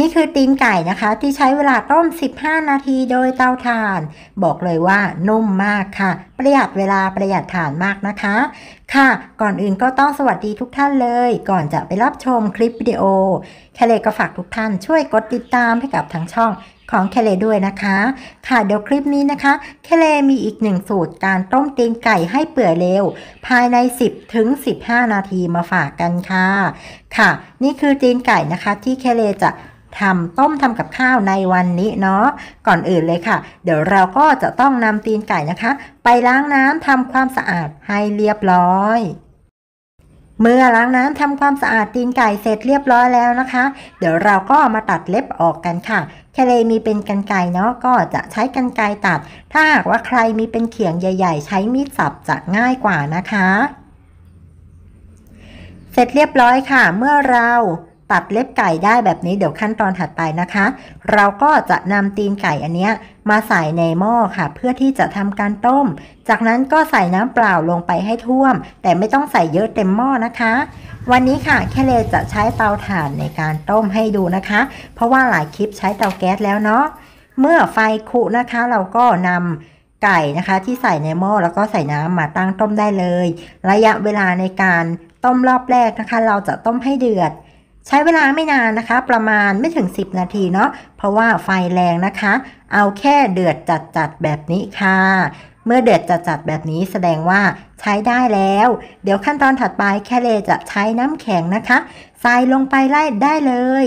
นี่คือตีนไก่นะคะ ที่ใช้เวลาต้ม 15 นาทีโดยเตาถ่าน บอกเลยว่านุ่มมากค่ะ ประหยัดเวลาประหยัดถ่านมากนะคะ ค่ะก่อนอื่นก็ต้องสวัสดีทุกท่านเลย ก่อนจะไปรับชมคลิปวิดีโอ แคเลก็ฝากทุกท่านช่วยกดติดตามให้กับทั้งช่องของเคเลด้วยนะคะค่ะเดี๋ยวคลิปนี้นะคะเคเลมีอีกหนึ่งสูตร การต้มตีนไก่ให้เปื่อยเร็ว ภายใน 10 ถึง 15 นาทีมาฝากกันค่ะ ค่ะ นี่คือตีนไก่นะคะที่เคเลจะทำต้มทำกับข้าวในวันนี้เนาะก่อนอื่นเลยค่ะ เดี๋ยวเราก็จะต้องนำตีนไก่นะคะ ไป ล้างน้ำทำความสะอาดให้เรียบร้อย เมื่อล้าง น้ำทำความสะอาดตีนไก่เสร็จเรียบร้อยแล้วนะคะ เดี๋ยวเราก็มาตัดเล็บออกกันค่ะแคเลมีเป็นกันไก่เนาะก็จะใช้กันไก่ตัด ถ้า หากว่าใครมีเป็นเขียงใหญ่ๆ ใช้มีดสับจะง่ายกว่านะคะ เสร็จเรียบร้อยค่ะ เมื่อเราตัดเล็บไก่ได้แบบนี้เดี๋ยวขั้นตอนถัดไปนะคะ เราก็จะนำตีนไก่อันเนี้ยมาใส่ในหม้อค่ะ เพื่อที่จะทำการต้ม จากนั้นก็ใส่น้ำเปล่าลงไปให้ท่วม แต่ไม่ต้องใส่เยอะเต็มหม้อนะคะ วันนี้ค่ะแคเลจะใช้เตาถ่านในการต้มให้ดูนะคะ เพราะว่าหลายคลิปใช้เตาแก๊สแล้วเนาะเมื่อไฟคุนะคะเราก็นำไก่นะคะที่ใส่ในหม้อแล้วก็ใส่น้ำมาตั้งต้มได้เลย ระยะเวลาในการต้มรอบแรกนะคะ เราจะต้มให้เดือดใช้เวลาไม่นานนะคะ ประมาณไม่ถึง 10 นาทีเนาะเพราะว่าไฟแรงนะคะ เอาแค่เดือดจัดๆแบบนี้ค่ะ เมื่อเดือดจัดๆแบบนี้แสดงว่าใช้ได้แล้ว เดี๋ยวขั้นตอนถัดไปแค่เลจะใช้น้ำแข็งนะคะ ใส่ลงไปไล่ได้เลย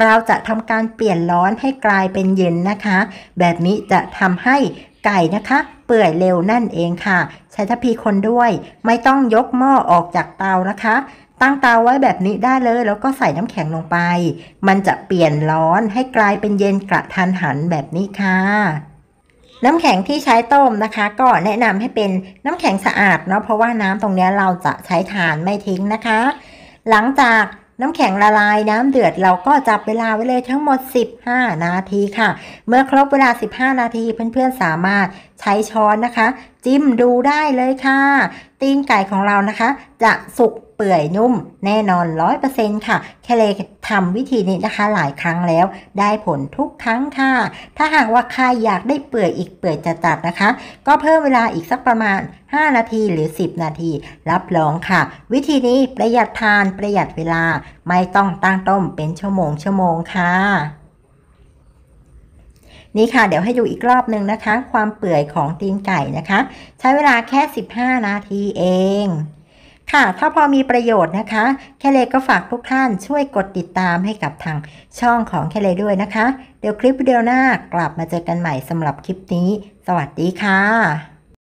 เราจะทำการเปลี่ยนร้อนให้กลายเป็นเย็นนะคะ แบบนี้จะทำให้ไก่นะคะ เปื่อยเร็วนั่นเองค่ะ ใช้ทัพีคนด้วยไม่ต้องยกหม้อออกจากเตานะคะตั้งเตาไว้แบบนี้ได้เลยแล้วก็ใส่น้ำแข็งลงไป มันจะเปลี่ยนร้อนให้กลายเป็นเย็นกระทันหันแบบนี้ค่ะ น้ำแข็งที่ใช้ต้มนะคะ ก็แนะนำให้เป็นน้ำแข็งสะอาดเนาะเพราะว่าน้ำตรงนี้เราจะใช้ทานไม่ทิ้งนะคะ หลังจากน้ำแข็งละลายน้ำเดือดเราก็จับเวลาไว้เลยทั้งหมด 15 นาทีค่ะ เมื่อครบเวลา 15 นาทีเพื่อนๆสามารถใช้ช้อนนะคะจิ้มดูได้เลยค่ะ ตีนไก่ของเรานะคะ จะสุกเปื่อยนุ่มแน่นอนรร้ออยเเป์นต์ค่ะแคเลทำวิธีนี้นะคะ หลายครั้งแล้วได้ผลทุกครั้งค่ะถ้าหากว่าใครอยากได้เปื่อยอีกเปื่อยจะตัดนะคะ ก็เพิ่มเวลาอีกสักประมาณ 5 นาทีหรือ 10 นาที รับรองค่ะ วิธีนี้ประหยัดทานประหยัดเวลาไม่ต้องตั้งต้มเป็นชั่วโมงชั่วโมงค่ะนี่ค่ะ เดี๋ยวให้ดูอีกรอบหนึ่งนะคะ ความเปื่อยของตีนไก่นะคะ ใช้เวลาแค่ 15 นาทีเอง ค่ะถ้าพอมีประโยชน์นะคะ แคเลก็ฝากทุกท่านช่วยกดติดตามให้กับทางช่องของแคเลด้วยนะคะ เดี๋ยวคลิปวิดีโอหน้ากลับมาเจอกันใหม่สำหรับคลิปนี้ สวัสดีค่ะ